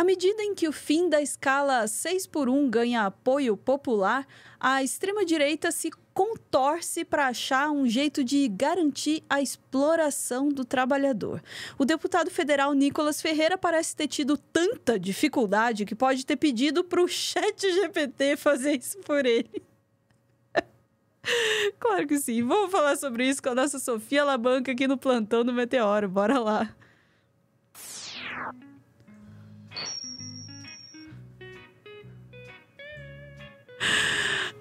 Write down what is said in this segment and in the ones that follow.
À medida em que o fim da escala 6 por 1 ganha apoio popular, a extrema-direita se contorce para achar um jeito de garantir a exploração do trabalhador. O deputado federal Nicolas Ferreira parece ter tido tanta dificuldade que pode ter pedido para o chat GPT fazer isso por ele. Claro que sim. Vamos falar sobre isso com a nossa Sofia Labanca aqui no plantão do Meteoro. Bora lá.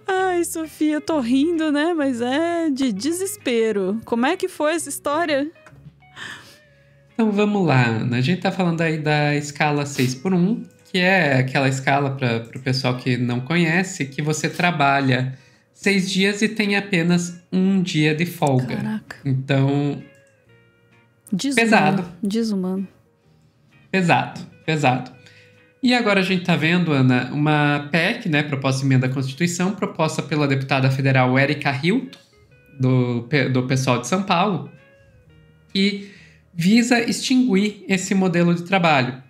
Ai, Sofia, eu tô rindo, né? Mas é de desespero. Como é que foi essa história? Então vamos lá, A gente tá falando aí da escala 6 por 1, que é aquela escala para o pessoal que não conhece, que você trabalha seis dias e tem apenas um dia de folga. Caraca. Então. Desumano. Pesado. Desumano. Pesado pesado. E agora a gente está vendo, Ana, uma PEC, né, proposta de emenda à Constituição, proposta pela deputada federal Erika Hilton, do, do pessoal de São Paulo, que visa extinguir esse modelo de trabalho.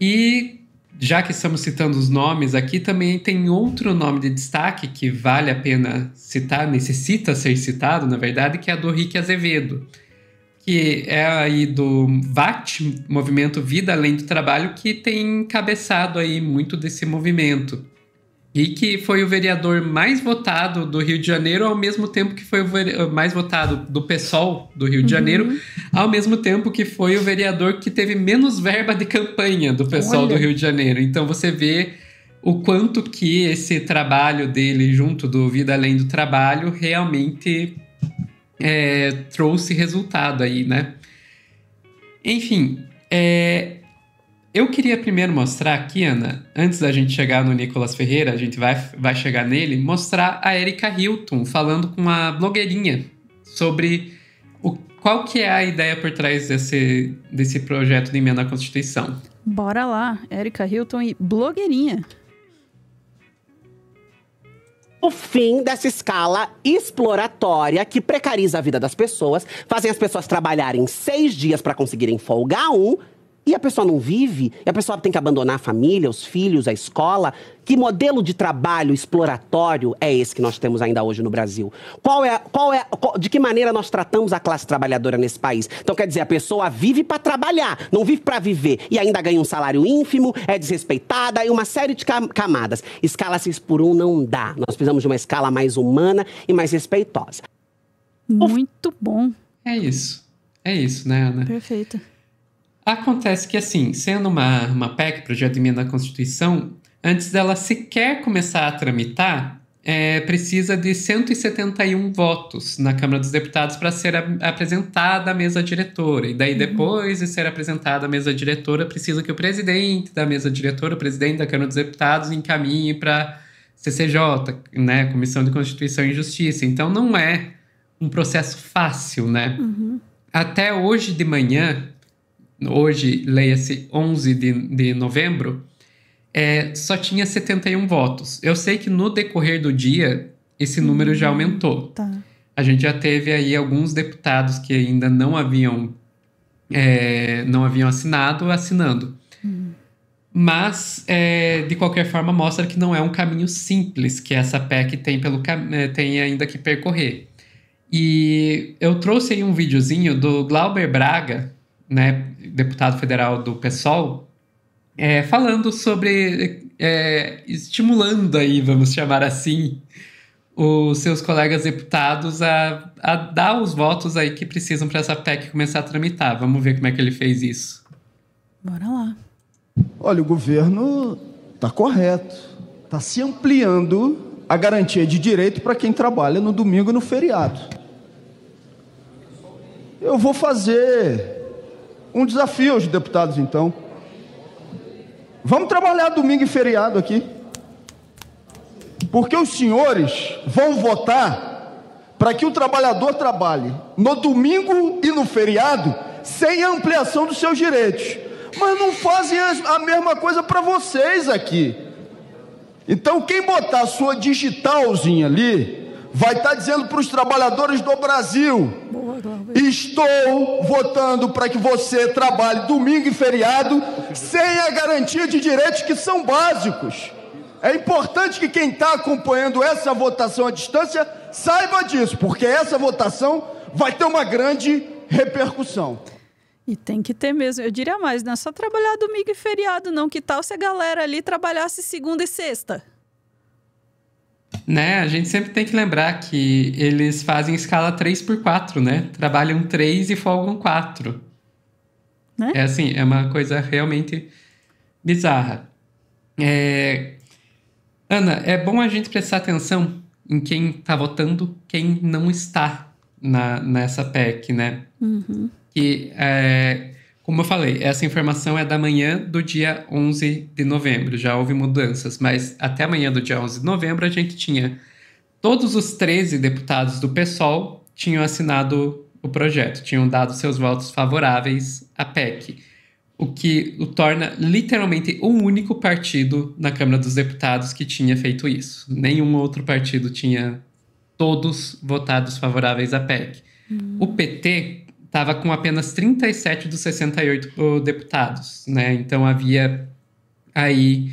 E já que estamos citando os nomes aqui, também tem outro nome de destaque que vale a pena citar, necessita ser citado, na verdade, que é a do Rick Azevedo que é aí do VAT, Movimento Vida Além do Trabalho, que tem encabeçado aí muito desse movimento. E que foi o vereador mais votado do Rio de Janeiro, ao mesmo tempo que foi o mais votado do PSOL do Rio de uhum. Janeiro, uhum. ao mesmo tempo que foi o vereador que teve menos verba de campanha do PSOL Olha. do Rio de Janeiro. Então você vê o quanto que esse trabalho dele junto do Vida Além do Trabalho realmente é, trouxe resultado aí, né? Enfim, é, eu queria primeiro mostrar aqui, Ana, antes da gente chegar no Nicolas Ferreira, a gente vai, vai chegar nele, mostrar a Erika Hilton falando com uma blogueirinha sobre o, qual que é a ideia por trás desse, desse projeto de emenda à Constituição. Bora lá, Erika Hilton e blogueirinha o fim dessa escala exploratória que precariza a vida das pessoas, fazem as pessoas trabalharem seis dias para conseguirem folgar um e a pessoa não vive, e a pessoa tem que abandonar a família, os filhos, a escola. Que modelo de trabalho exploratório é esse que nós temos ainda hoje no Brasil? Qual é, qual é, qual, de que maneira nós tratamos a classe trabalhadora nesse país? Então quer dizer, a pessoa vive para trabalhar, não vive para viver e ainda ganha um salário ínfimo, é desrespeitada e uma série de camadas. Escala 6 por 1 não dá. Nós precisamos de uma escala mais humana e mais respeitosa. Muito bom. É isso. É isso, né, Ana? Perfeito. Acontece que, assim, sendo uma, uma PEC, projeto de emenda à Constituição, antes dela sequer começar a tramitar, é, precisa de 171 votos na Câmara dos Deputados para ser a, apresentada à mesa diretora. E daí, uhum. depois de ser apresentada à mesa diretora, precisa que o presidente da mesa diretora, o presidente da Câmara dos Deputados, encaminhe para CCJ, né, Comissão de Constituição e Justiça. Então, não é um processo fácil, né? Uhum. Até hoje de manhã, hoje, leia-se 11 de, de novembro, é, só tinha 71 votos. Eu sei que no decorrer do dia esse número já hum, aumentou. Tá. A gente já teve aí alguns deputados que ainda não haviam é, não haviam assinado, assinando. Hum. Mas, é, de qualquer forma, mostra que não é um caminho simples que essa PEC tem, pelo, é, tem ainda que percorrer. E eu trouxe aí um videozinho do Glauber Braga, né, deputado federal do PSOL, é, falando sobre é, estimulando aí, vamos chamar assim, os seus colegas deputados a, a dar os votos aí que precisam para essa PEC começar a tramitar. Vamos ver como é que ele fez isso. Bora lá. Olha, o governo está correto. Está se ampliando a garantia de direito para quem trabalha no domingo e no feriado. Eu vou fazer um desafio aos deputados, então. Vamos trabalhar domingo e feriado aqui. Porque os senhores vão votar para que o trabalhador trabalhe no domingo e no feriado sem ampliação dos seus direitos. Mas não fazem a mesma coisa para vocês aqui. Então, quem botar a sua digitalzinha ali, vai estar tá dizendo para os trabalhadores do Brasil: Estou votando para que você trabalhe domingo e feriado sem a garantia de direitos que são básicos. É importante que quem está acompanhando essa votação à distância saiba disso, porque essa votação vai ter uma grande repercussão. E tem que ter mesmo. Eu diria mais, não é só trabalhar domingo e feriado, não. Que tal se a galera ali trabalhasse segunda e sexta? né? A gente sempre tem que lembrar que eles fazem escala 3 por 4, né? Trabalham 3 e folgam 4. Né? É assim, é uma coisa realmente bizarra. É... Ana, é bom a gente prestar atenção em quem está votando, quem não está na, nessa PEC, né? Uhum. Que é, como eu falei, essa informação é da manhã do dia 11 de novembro, já houve mudanças, mas até a manhã do dia 11 de novembro a gente tinha todos os 13 deputados do PSOL tinham assinado o projeto, tinham dado seus votos favoráveis à PEC, o que o torna literalmente o único partido na Câmara dos Deputados que tinha feito isso. Nenhum outro partido tinha todos votados favoráveis à PEC. Hum. O PT estava com apenas 37 dos 68 eh, deputados, né? Então havia aí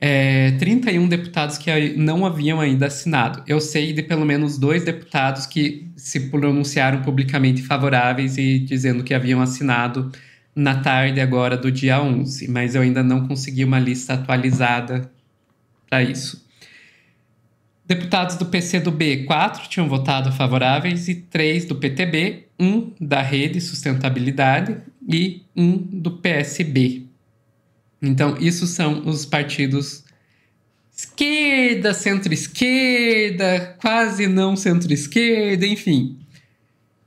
é, eh, 31 deputados que não haviam ainda assinado. Eu sei de pelo menos dois deputados que se pronunciaram publicamente favoráveis e dizendo que haviam assinado na tarde agora do dia 11, mas eu ainda não consegui uma lista atualizada para isso. Deputados do PCdoB, quatro tinham votado favoráveis e três do PTB, um da Rede Sustentabilidade e um do PSB. Então, isso são os partidos esquerda, centro-esquerda, quase não centro-esquerda, enfim.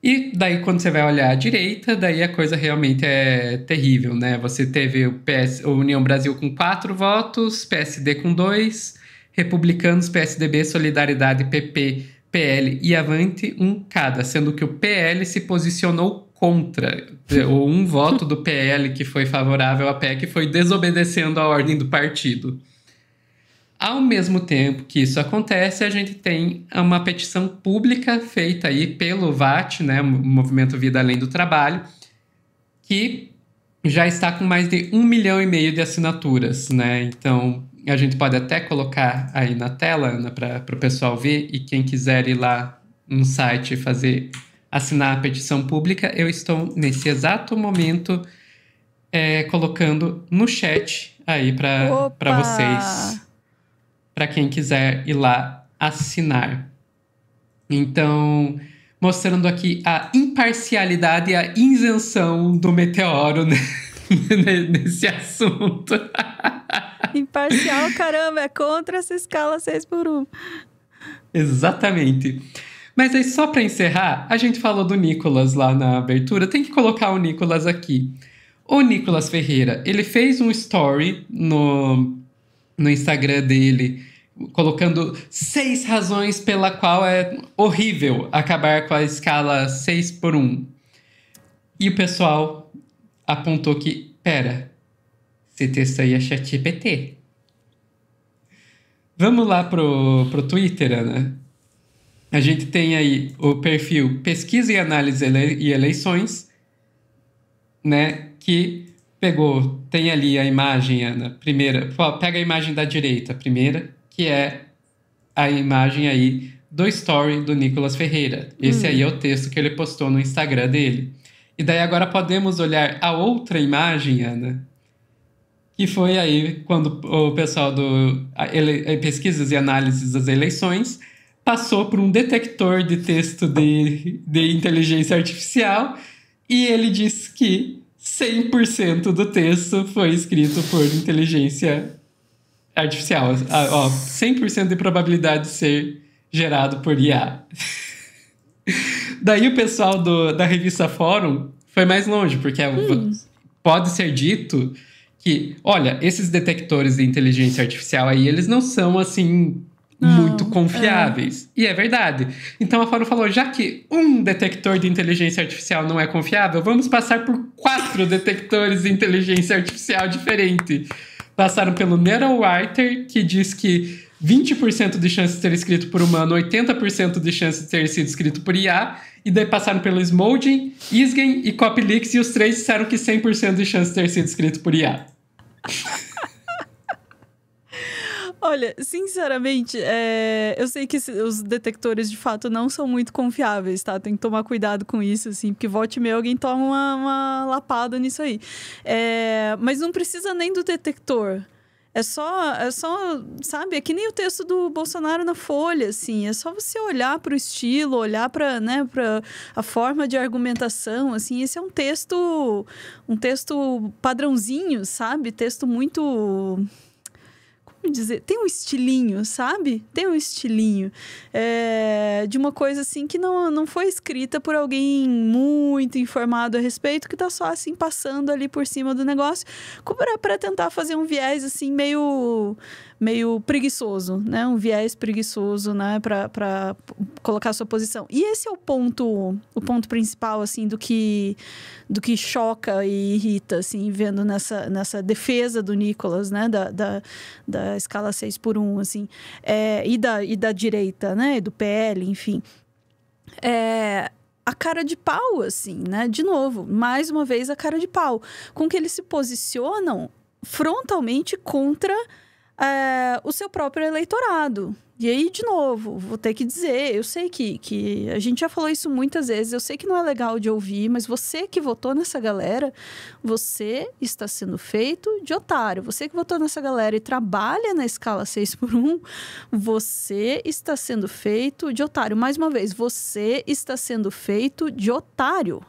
E daí, quando você vai olhar à direita, daí a coisa realmente é terrível, né? Você teve o PS, o União Brasil com quatro votos, PSD com dois, Republicanos, PSDB, Solidariedade, PP, PL e Avante, um cada, sendo que o PL se posicionou contra. Ou um voto do PL que foi favorável à PEC foi desobedecendo a ordem do partido. Ao mesmo tempo que isso acontece, a gente tem uma petição pública feita aí pelo VAT, né, Movimento Vida Além do Trabalho, que já está com mais de um milhão e meio de assinaturas, né? Então, a gente pode até colocar aí na tela, Ana, para o pessoal ver. E quem quiser ir lá no site fazer assinar a petição pública, eu estou nesse exato momento é, colocando no chat aí para vocês, para quem quiser ir lá assinar. Então, mostrando aqui a imparcialidade e a isenção do meteoro né? nesse assunto. Imparcial, caramba, é contra essa escala 6 por 1. Exatamente. Mas aí, só para encerrar, a gente falou do Nicolas lá na abertura, tem que colocar o Nicolas aqui. O Nicolas Ferreira, ele fez um story no, no Instagram dele, colocando seis razões pela qual é horrível acabar com a escala 6 por 1. E o pessoal apontou que, pera, esse texto aí é ChatGPT. Vamos lá pro, pro Twitter, Ana. A gente tem aí o perfil Pesquisa e Análise Ele e Eleições, né? Que pegou, tem ali a imagem, Ana, primeira. Pega a imagem da direita, primeira, que é a imagem aí do story do Nicolas Ferreira. Esse hum. aí é o texto que ele postou no Instagram dele. E daí agora podemos olhar a outra imagem, Ana, que foi aí quando o pessoal do ele, Pesquisas e Análises das Eleições passou por um detector de texto de, de inteligência artificial e ele disse que 100% do texto foi escrito por inteligência artificial. Ah, ó, 100% de probabilidade de ser gerado por IA. Daí o pessoal do, da revista Fórum foi mais longe, porque é hum. pode ser dito que, olha, esses detectores de inteligência artificial aí, eles não são assim não, muito é. confiáveis. É. E é verdade. Então a Faro falou: já que um detector de inteligência artificial não é confiável, vamos passar por quatro detectores de inteligência artificial diferente. Passaram pelo NeuroWriter, que diz que 20% de chance de ter escrito por humano, 80% de chance de ter sido escrito por IA, e daí passaram pelo Smolden, Isgen e copilix e os três disseram que 100% de chance de ter sido escrito por IA. Olha, sinceramente, é... eu sei que os detectores de fato não são muito confiáveis, tá? Tem que tomar cuidado com isso, assim, porque volte meio alguém toma uma, uma lapada nisso aí. É... Mas não precisa nem do detector. É só, é só, sabe? É que nem o texto do Bolsonaro na Folha, assim. É só você olhar para o estilo, olhar para, né, para a forma de argumentação, assim. Esse é um texto, um texto padrãozinho, sabe? Texto muito dizer, tem um estilinho, sabe? Tem um estilinho é, de uma coisa assim que não, não foi escrita por alguém muito informado a respeito, que tá só assim passando ali por cima do negócio, para tentar fazer um viés assim meio meio preguiçoso, né? Um viés preguiçoso, né? Para colocar a sua posição. E esse é o ponto, o ponto principal, assim, do que, do que choca e irrita, assim, vendo nessa, nessa defesa do Nicolas, né? Da, da, da escala 6 por 1, assim. É, e, da, e da direita, né? E do PL, enfim. É, a cara de pau, assim, né? De novo, mais uma vez a cara de pau. Com que eles se posicionam frontalmente contra é, o seu próprio eleitorado. E aí, de novo, vou ter que dizer, eu sei que, que a gente já falou isso muitas vezes, eu sei que não é legal de ouvir, mas você que votou nessa galera, você está sendo feito de otário. Você que votou nessa galera e trabalha na escala 6 por 1, você está sendo feito de otário. Mais uma vez, você está sendo feito de otário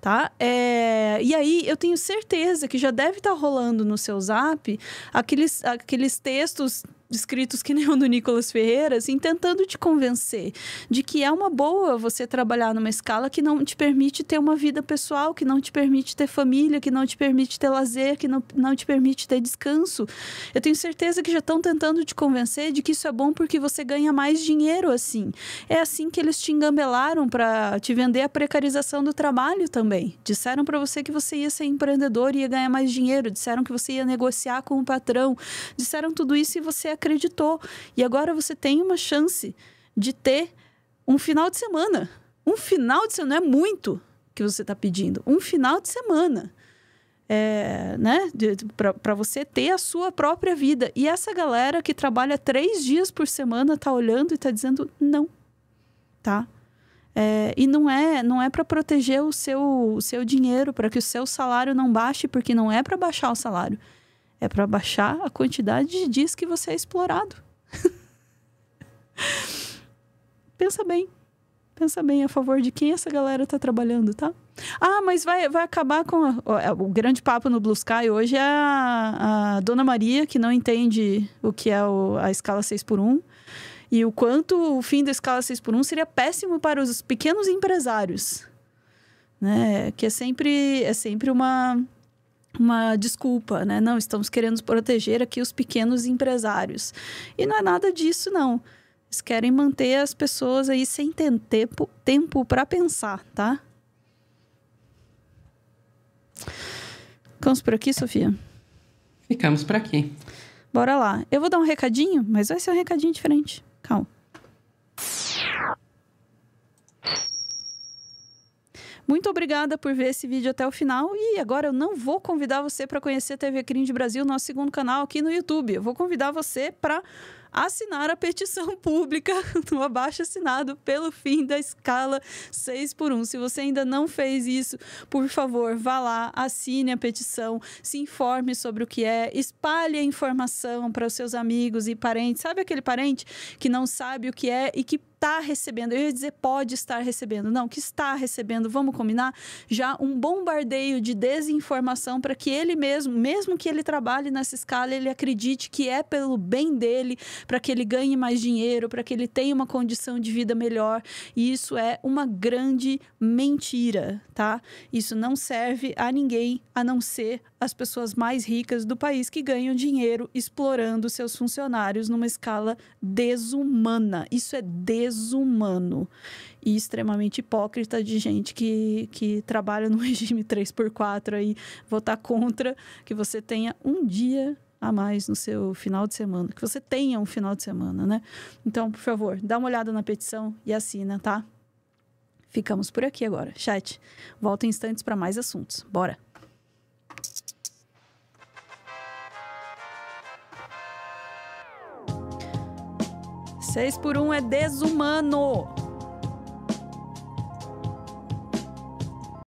tá? É, e aí eu tenho certeza que já deve estar tá rolando no seu zap aqueles, aqueles textos escritos que nem o do Nicolas Ferreira, assim, tentando te convencer de que é uma boa você trabalhar numa escala que não te permite ter uma vida pessoal, que não te permite ter família, que não te permite ter lazer, que não, não te permite ter descanso. Eu tenho certeza que já estão tentando te convencer de que isso é bom porque você ganha mais dinheiro assim. É assim que eles te engambelaram para te vender a precarização do trabalho também. Disseram para você que você ia ser empreendedor e ia ganhar mais dinheiro, disseram que você ia negociar com o patrão, disseram tudo isso e você acreditou. E agora você tem uma chance de ter um final de semana. Um final de semana não é muito que você está pedindo. Um final de semana. É, né, para você ter a sua própria vida. E essa galera que trabalha três dias por semana tá olhando e tá dizendo não, tá? É, e não é não é para proteger o seu, o seu dinheiro, para que o seu salário não baixe, porque não é para baixar o salário é para baixar a quantidade de dias que você é explorado. pensa bem. Pensa bem a favor de quem essa galera tá trabalhando, tá? Ah, mas vai, vai acabar com. A, é, o, grande papo no Blue Sky hoje é a, a Dona Maria, que não entende o que é o, a escala 6 por 1 e o quanto o fim da escala 6 por 1 seria péssimo para os pequenos empresários. Né? Que é sempre, é sempre uma uma desculpa, né? Não, estamos querendo proteger aqui os pequenos empresários. E não é nada disso, não. Eles querem manter as pessoas aí sem ter tempo, tempo para pensar, tá? Ficamos por aqui, Sofia? Ficamos por aqui. Bora lá. Eu vou dar um recadinho, mas vai ser um recadinho diferente. Calma. Muito obrigada por ver esse vídeo até o final e agora eu não vou convidar você para conhecer a TV de Brasil, nosso segundo canal aqui no YouTube. Eu vou convidar você para assinar a petição pública no abaixo assinado pelo fim da escala 6 por 1. Se você ainda não fez isso, por favor, vá lá, assine a petição, se informe sobre o que é, espalhe a informação para os seus amigos e parentes. Sabe aquele parente que não sabe o que é e que está recebendo. Eu ia dizer pode estar recebendo, não, que está recebendo, vamos combinar, já um bombardeio de desinformação para que ele mesmo, mesmo que ele trabalhe nessa escala, ele acredite que é pelo bem dele, para que ele ganhe mais dinheiro, para que ele tenha uma condição de vida melhor. E isso é uma grande mentira, tá? Isso não serve a ninguém a não ser as pessoas mais ricas do país que ganham dinheiro explorando seus funcionários numa escala desumana. Isso é desumano e extremamente hipócrita de gente que, que trabalha no regime 3x4 aí, votar contra que você tenha um dia a mais no seu final de semana, que você tenha um final de semana, né? Então, por favor, dá uma olhada na petição e assina, tá? Ficamos por aqui agora. Chat, volta em instantes para mais assuntos. Bora! Seis por um é desumano.